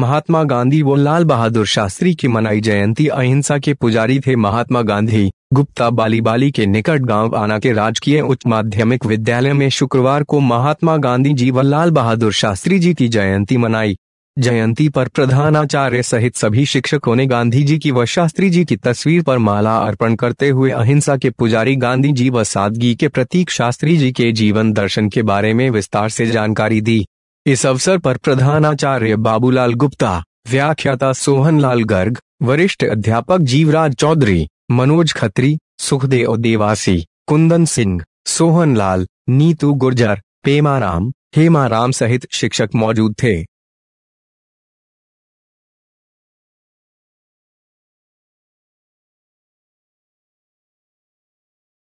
महात्मा गांधी व लाल बहादुर शास्त्री की मनाई जयंती अहिंसा के पुजारी थे महात्मा गांधी गुप्ता बालीबाली के निकट गांव आना के राजकीय उच्च माध्यमिक विद्यालय में शुक्रवार को महात्मा गांधी जी व लाल बहादुर शास्त्री जी की जयंती मनाई जयंती पर प्रधानाचार्य सहित सभी शिक्षकों ने गांधी जी की व शास्त्री जी की तस्वीर पर माला अर्पण करते हुए अहिंसा के पुजारी गांधी जी व सादगी के प्रतीक शास्त्री जी के जीवन दर्शन के बारे में विस्तार से जानकारी दी इस अवसर पर प्रधानाचार्य बाबूलाल गुप्ता व्याख्याता सोहनलाल गर्ग वरिष्ठ अध्यापक जीवराज चौधरी मनोज खत्री सुखदेव देवासी कुंदन सिंह सोहनलाल नीतू गुर्जर पेमाराम हेमाराम सहित शिक्षक मौजूद थे